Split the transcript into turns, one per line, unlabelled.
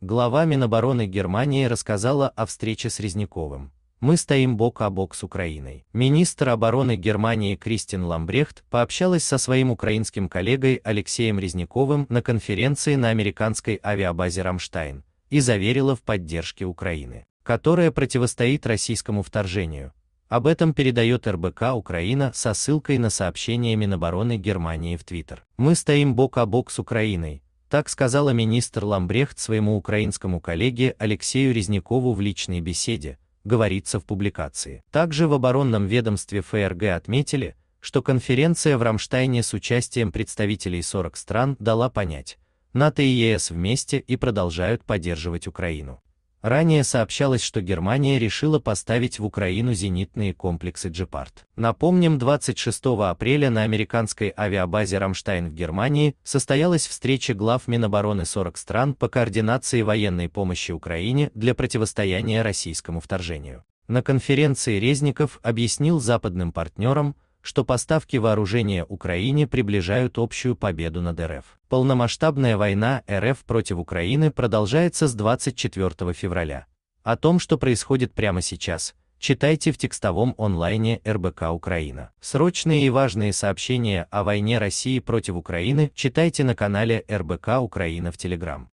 Глава Минобороны Германии рассказала о встрече с Резниковым. Мы стоим бок о бок с Украиной. Министр обороны Германии Кристин Ламбрехт пообщалась со своим украинским коллегой Алексеем Резниковым на конференции на американской авиабазе «Рамштайн» и заверила в поддержке Украины, которая противостоит российскому вторжению. Об этом передает РБК «Украина» со ссылкой на сообщение Минобороны Германии в Твиттер. «Мы стоим бок о бок с Украиной, так сказала министр Ламбрехт своему украинскому коллеге Алексею Резникову в личной беседе, говорится в публикации. Также в оборонном ведомстве ФРГ отметили, что конференция в Рамштайне с участием представителей 40 стран дала понять, НАТО и ЕС вместе и продолжают поддерживать Украину. Ранее сообщалось, что Германия решила поставить в Украину зенитные комплексы «Джепард». Напомним, 26 апреля на американской авиабазе «Рамштайн» в Германии состоялась встреча глав Минобороны 40 стран по координации военной помощи Украине для противостояния российскому вторжению. На конференции Резников объяснил западным партнерам, что поставки вооружения Украине приближают общую победу над РФ. Полномасштабная война РФ против Украины продолжается с 24 февраля. О том, что происходит прямо сейчас, читайте в текстовом онлайне РБК Украина. Срочные и важные сообщения о войне России против Украины читайте на канале РБК Украина в Телеграм.